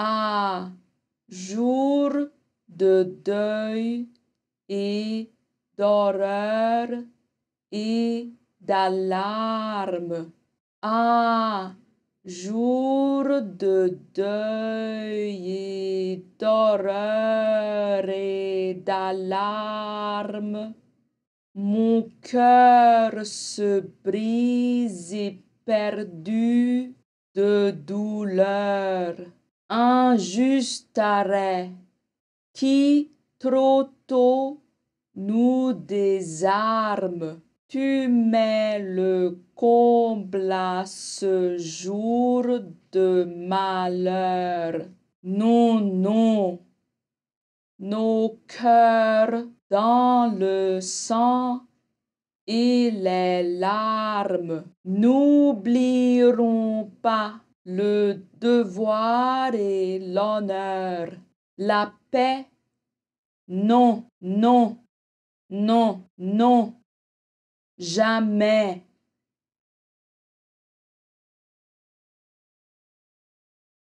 Ah, jour de deuil et d'horreur et d'alarme. Ah, jour de deuil et d'horreur et d'alarme. Mon cœur se brise et perdu de douleur. Un juste arrêt qui trop tôt nous désarme. Tu mets le comble à ce jour de malheur. Non, non. Nos cœurs dans le sang et les larmes. n'oublieront pas le devoir et l'honneur, la paix. Non, non, non, non. Jamais,